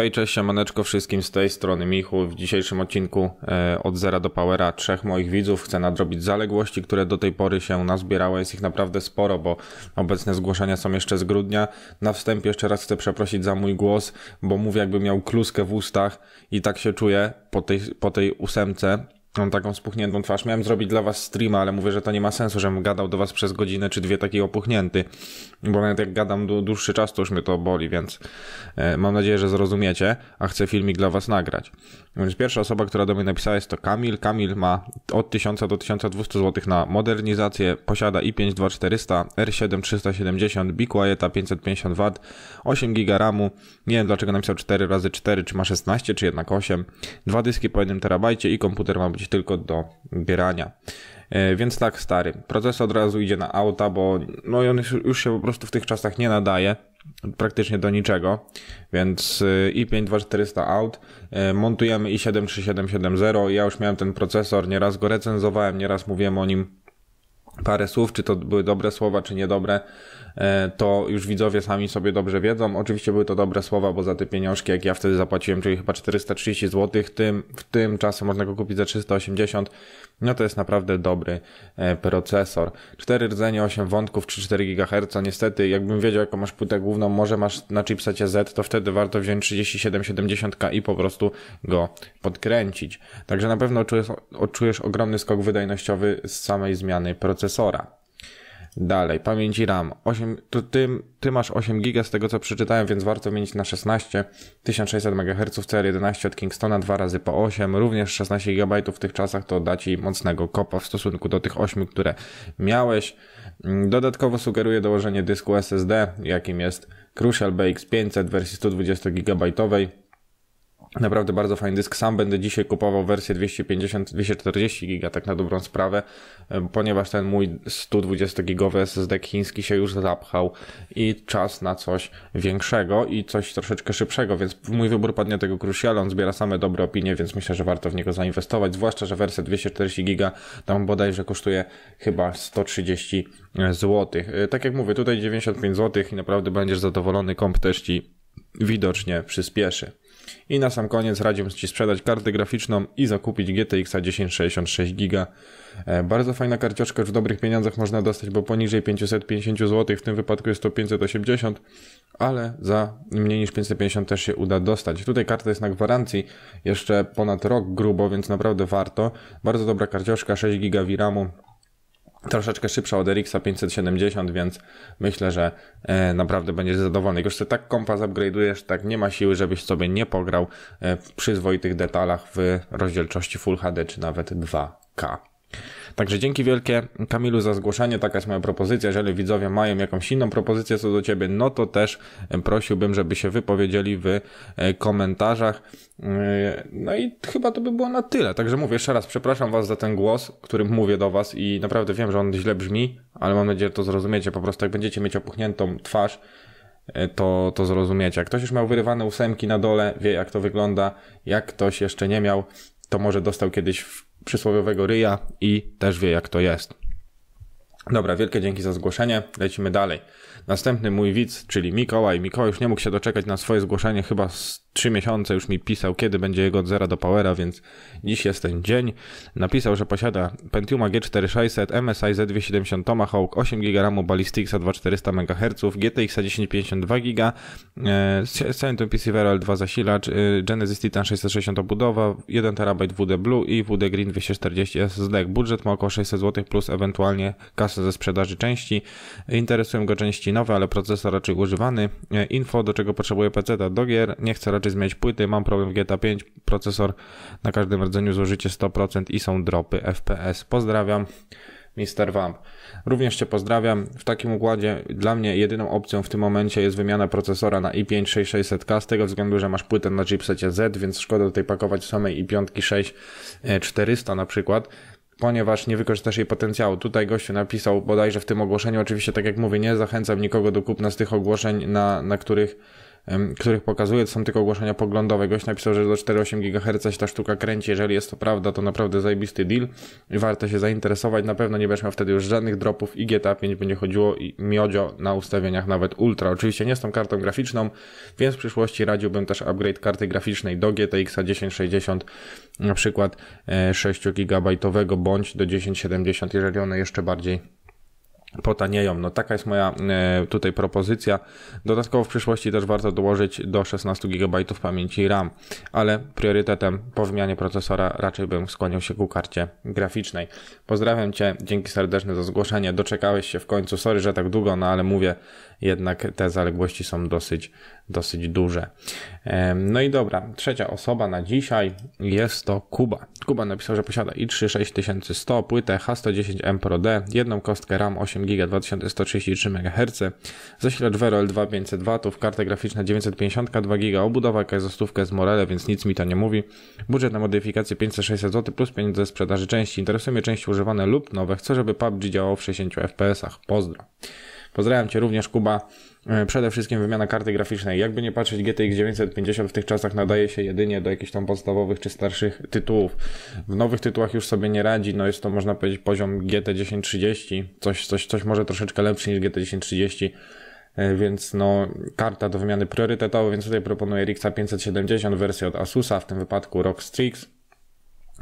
Hej, cześć, siemaneczko wszystkim z tej strony Michu. W dzisiejszym odcinku e, od zera do powera trzech moich widzów chcę nadrobić zaległości, które do tej pory się nazbierały. Jest ich naprawdę sporo, bo obecne zgłoszenia są jeszcze z grudnia. Na wstępie jeszcze raz chcę przeprosić za mój głos, bo mówię jakby miał kluskę w ustach i tak się czuję po tej, po tej ósemce Mam taką spuchniętą twarz. Miałem zrobić dla was streama, ale mówię, że to nie ma sensu, żebym gadał do was przez godzinę czy dwie taki opuchnięty. Bo nawet jak gadam dłuższy czas, to już mnie to boli, więc e, mam nadzieję, że zrozumiecie, a chcę filmik dla was nagrać. Więc pierwsza osoba, która do mnie napisała jest to Kamil. Kamil ma od 1000 do 1200 zł na modernizację, posiada i5 2400, R7 370, Biquieta 550W, 8 GB RAMu. Nie wiem dlaczego napisał 4 razy 4 czy ma 16 czy jednak 8. Dwa dyski po 1 terabajcie i komputer ma być tylko do bierania. E, więc tak, stary, proces od razu idzie na auta, bo no on już się po prostu w tych czasach nie nadaje praktycznie do niczego, więc i5 2400 out, montujemy i7 3770, ja już miałem ten procesor, nieraz go recenzowałem, nieraz mówiłem o nim parę słów, czy to były dobre słowa, czy niedobre, E, to już widzowie sami sobie dobrze wiedzą. Oczywiście były to dobre słowa, bo za te pieniążki, jak ja wtedy zapłaciłem, czyli chyba 430 zł, tym, w tym czasie można go kupić za 380, no to jest naprawdę dobry e, procesor. 4 rdzenie, 8 wątków, 3-4 GHz, niestety jakbym wiedział jaką masz płytę główną, może masz na chipsetie Z, to wtedy warto wziąć 3770K i po prostu go podkręcić. Także na pewno odczujesz ogromny skok wydajnościowy z samej zmiany procesora. Dalej, pamięci RAM. 8, to ty, ty masz 8 GB z tego co przeczytałem, więc warto mieć na 16 1600 MHz CR11 od Kingstona 2 razy po 8. Również 16 GB w tych czasach to da ci mocnego kopa w stosunku do tych 8, które miałeś. Mm, dodatkowo sugeruję dołożenie dysku SSD, jakim jest Crucial BX500 wersji 120 GB Naprawdę bardzo fajny dysk. Sam będę dzisiaj kupował wersję 250-240 giga, tak na dobrą sprawę, ponieważ ten mój 120 gigowy SSD chiński się już zapchał i czas na coś większego i coś troszeczkę szybszego, więc mój wybór padnie tego Crucial, on zbiera same dobre opinie, więc myślę, że warto w niego zainwestować, zwłaszcza, że wersja 240 giga tam bodajże kosztuje chyba 130 zł. E, tak jak mówię, tutaj 95 zł i naprawdę będziesz zadowolony, komp też ci widocznie przyspieszy. I na sam koniec radziłbym Ci sprzedać kartę graficzną i zakupić GTX 1066 GB. Bardzo fajna karciążka, w dobrych pieniądzach można dostać, bo poniżej 550 zł, w tym wypadku jest to 580, ale za mniej niż 550 też się uda dostać. Tutaj karta jest na gwarancji jeszcze ponad rok grubo, więc naprawdę warto. Bardzo dobra karciążka, 6 GB VRAMu, troszeczkę szybsza od RX 570, więc myślę, że e, naprawdę będziesz zadowolony. Już sobie tak kompa upgrade'ujesz, tak nie ma siły, żebyś sobie nie pograł e, przy swoich detalach w rozdzielczości Full HD czy nawet 2K. Także dzięki wielkie Kamilu za zgłoszenie, taka jest moja propozycja. Jeżeli widzowie mają jakąś inną propozycję co do Ciebie, no to też e, prosiłbym, żeby się wypowiedzieli w e, komentarzach. E, no i chyba to by było na tyle. Także mówię jeszcze raz, przepraszam Was za ten głos, którym mówię do Was i naprawdę wiem, że on źle brzmi, ale mam nadzieję, że to zrozumiecie. Po prostu jak będziecie mieć opuchniętą twarz, to, to zrozumiecie. Jak ktoś już miał wyrywane ósemki na dole, wie jak to wygląda. Jak ktoś jeszcze nie miał, to może dostał kiedyś w przysłowiowego ryja i też wie, jak to jest. Dobra, wielkie dzięki za zgłoszenie. Lecimy dalej. Następny mój widz, czyli Mikołaj, Mikołaj już nie mógł się doczekać na swoje zgłoszenie, chyba z 3 miesiące już mi pisał, kiedy będzie jego od zera do powera, więc dziś jest ten dzień. Napisał, że posiada Pentiuma G4600, MSI Z270 Tomahawk, 8 GB RAMu Ballisticsa 2400 MHz, GTX 1052 GB, e, Centrum PCVR L2 zasilacz, e, Genesis Titan 660 obudowa, 1 TB WD Blue i WD Green 240 SSD. Budżet ma około 600 zł plus ewentualnie kasę ze sprzedaży części. Interesują go części części nowe, ale procesor raczej używany. E, info, do czego potrzebuję PC, do gier. Nie chcę raczej zmieniać płyty, mam problem w GTA 5. Procesor na każdym rdzeniu zużycie 100% i są dropy FPS. Pozdrawiam. Mr. Vamp. Również Cię pozdrawiam. W takim układzie dla mnie jedyną opcją w tym momencie jest wymiana procesora na i5 6600K z tego względu, że masz płytę na chipsecie Z, więc szkoda tutaj pakować samej i5 6400 e, na przykład ponieważ nie wykorzystasz jej potencjału. Tutaj gościu napisał bodajże w tym ogłoszeniu, oczywiście tak jak mówię, nie zachęcam nikogo do kupna z tych ogłoszeń, na, na których których pokazuje, to są tylko ogłoszenia poglądowe. Gość napisał, że do 4,8 GHz ta sztuka kręci, jeżeli jest to prawda, to naprawdę zajebisty deal i warto się zainteresować. Na pewno nie będziesz miał wtedy już żadnych dropów i GTA 5 będzie chodziło i miodzio na ustawieniach nawet ultra. Oczywiście nie z tą kartą graficzną, więc w przyszłości radziłbym też upgrade karty graficznej do GTX 1060 na przykład 6 e, GB bądź do 1070, jeżeli one jeszcze bardziej potanieją. No taka jest moja e, tutaj propozycja. Dodatkowo w przyszłości też warto dołożyć do 16 GB pamięci RAM, ale priorytetem po wymianie procesora raczej bym skłonił się ku karcie graficznej. Pozdrawiam Cię, dzięki serdeczne za zgłoszenie. Doczekałeś się w końcu. Sorry, że tak długo, no ale mówię, jednak te zaległości są dosyć, dosyć duże. E, no i dobra, trzecia osoba na dzisiaj jest to Kuba. Kuba napisał, że posiada i 36100 płytę H110M Pro D, jedną kostkę RAM 8 128 GB 2133 MHz, zasilacz Vero L2 500 W, karta graficzna 952 GB, obudowa jaka z Morele, więc nic mi to nie mówi. Budżet na modyfikację 560 zł plus pieniądze ze sprzedaży części. Interesuje mnie części używane lub nowe. Chcę, żeby PUBG działał w 60 fps. ach Pozdro. Pozdrawiam Cię również, Kuba. E, przede wszystkim wymiana karty graficznej. Jakby nie patrzeć, GTX 950 w tych czasach nadaje się jedynie do jakichś tam podstawowych czy starszych tytułów. W nowych tytułach już sobie nie radzi, no jest to można powiedzieć poziom GT 1030, coś, coś, coś może troszeczkę lepszy niż GT 1030 e, więc no, karta do wymiany priorytetowa, więc tutaj proponuję RX 570 wersję od Asusa, w tym wypadku ROG Strix.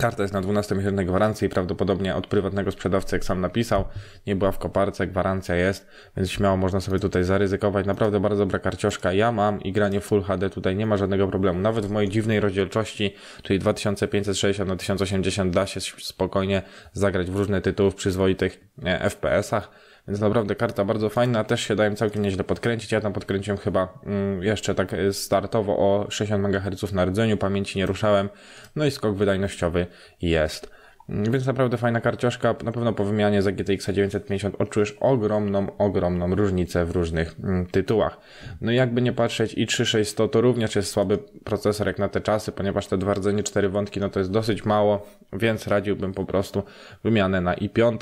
Karta jest na 12 miesięcznej gwarancji prawdopodobnie od prywatnego sprzedawcy, jak sam napisał. Nie była w koparce, gwarancja jest, więc śmiało można sobie tutaj zaryzykować. Naprawdę bardzo dobra karcioszka. Ja mam i granie Full HD tutaj nie ma żadnego problemu. Nawet w mojej dziwnej rozdzielczości, czyli 2560 na 1080 da się spokojnie zagrać w różne tytuły w przyzwoitych FPS-ach. Więc naprawdę karta bardzo fajna, też się dałem całkiem nieźle podkręcić. Ja tam podkręciłem chyba mm, jeszcze tak y, startowo o 60 MHz na rdzeniu, pamięci nie ruszałem. No i skok wydajnościowy jest. Mm, więc naprawdę fajna karciaszka. Na pewno po wymianie za GTX 950 odczujesz ogromną, ogromną różnicę w różnych mm, tytułach. No i jakby nie patrzeć i 3600 to również jest słaby procesor jak na te czasy, ponieważ te dwa rdzenie cztery wątki no to jest dosyć mało, więc radziłbym po prostu wymianę na i5.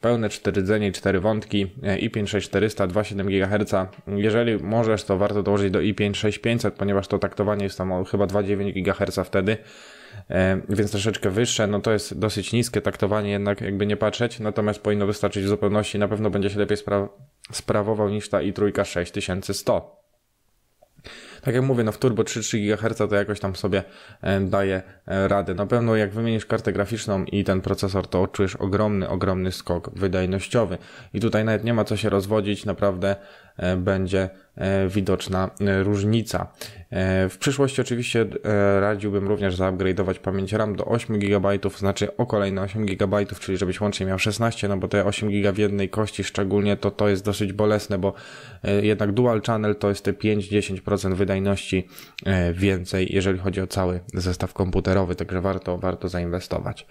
Pełne 4 rdzenie i 4 wątki, i5 6400, 2,7 GHz. Jeżeli możesz to warto dołożyć do i5 6500, ponieważ to taktowanie jest tam chyba 2,9 GHz wtedy. E, więc troszeczkę wyższe, no to jest dosyć niskie taktowanie jednak jakby nie patrzeć, natomiast powinno wystarczyć w zupełności, na pewno będzie się lepiej spra sprawował niż ta i trójka 6100 tak jak mówię, no w turbo 3-3 GHz to jakoś tam sobie e, daje e, radę. Na pewno jak wymienisz kartę graficzną i ten procesor, to odczujesz ogromny, ogromny skok wydajnościowy. I tutaj nawet nie ma co się rozwodzić, naprawdę będzie E, widoczna e, różnica. E, w przyszłości oczywiście radziłbym również zaupgrade'ować pamięć RAM do 8 GB, znaczy o kolejne 8 GB, czyli żebyś łącznie miał 16, no bo te 8 GB w jednej kości szczególnie to to jest dosyć bolesne, bo jednak dual channel to jest te 5-10% wydajności więcej, jeżeli chodzi o cały zestaw komputerowy, także warto, warto zainwestować.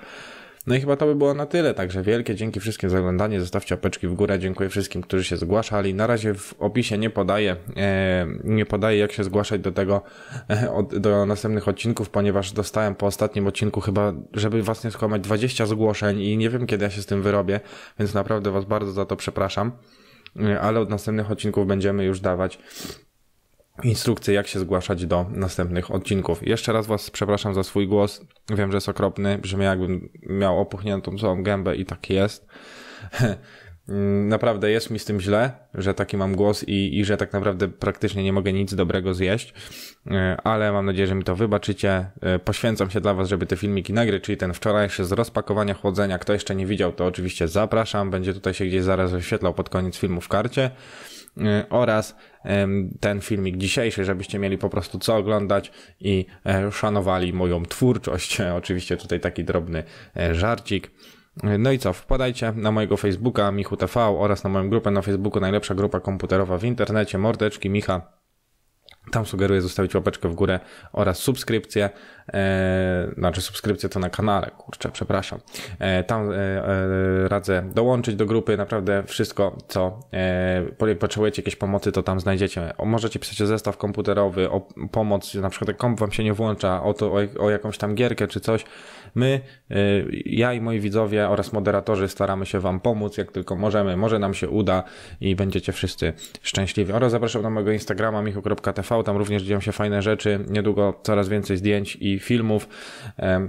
No i chyba to by było na tyle, także wielkie dzięki wszystkim za oglądanie, zostawcie apeczki w górę, dziękuję wszystkim, którzy się zgłaszali. Na razie w opisie nie podaję, e, nie podaję jak się zgłaszać do tego, e, do następnych odcinków, ponieważ dostałem po ostatnim odcinku chyba, żeby was nie skłamać, 20 zgłoszeń i nie wiem kiedy ja się z tym wyrobię, więc naprawdę was bardzo za to przepraszam e, ale od następnych odcinków będziemy już dawać instrukcję, jak się zgłaszać do następnych odcinków. Jeszcze raz Was przepraszam za swój głos. Wiem, że jest okropny, brzmi jakbym miał opuchniętą całą gębę i tak jest. naprawdę jest mi z tym źle, że taki mam głos i, i że tak naprawdę praktycznie nie mogę nic dobrego zjeść, e, ale mam nadzieję, że mi to wybaczycie. E, poświęcam się dla Was, żeby te filmiki nagry, czyli ten wczorajszy z rozpakowania chłodzenia. Kto jeszcze nie widział, to oczywiście zapraszam. Będzie tutaj się gdzieś zaraz wyświetlał pod koniec filmu w karcie. Y, oraz ten filmik dzisiejszy, żebyście mieli po prostu co oglądać i e, szanowali moją twórczość. Oczywiście tutaj taki drobny e, żarcik. No i co, wpadajcie na mojego Facebooka Michu TV oraz na moją grupę na Facebooku najlepsza grupa komputerowa w internecie, mordeczki Micha. Tam sugeruję zostawić łapeczkę w górę oraz subskrypcję e, znaczy subskrypcję to na kanale, kurczę, przepraszam. E, tam e, e radzę dołączyć do grupy, naprawdę wszystko, co e, potrzebujecie jakiejś pomocy, to tam znajdziecie. O, możecie pisać zestaw komputerowy, o pomoc, na przykład jak komp wam się nie włącza, o, to, o, o jakąś tam gierkę czy coś. My, e, ja i moi widzowie oraz moderatorzy staramy się wam pomóc, jak tylko możemy. Może nam się uda i będziecie wszyscy szczęśliwi. Oraz zapraszam na mojego Instagrama michu.tv, tam również dzieją się fajne rzeczy, niedługo coraz więcej zdjęć i i filmów,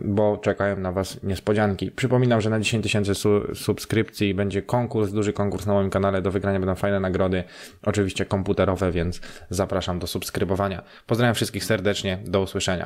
bo czekają na Was niespodzianki. Przypominam, że na 10 tysięcy subskrypcji będzie konkurs, duży konkurs na moim kanale. Do wygrania będą fajne nagrody, oczywiście komputerowe, więc zapraszam do subskrybowania. Pozdrawiam wszystkich serdecznie, do usłyszenia.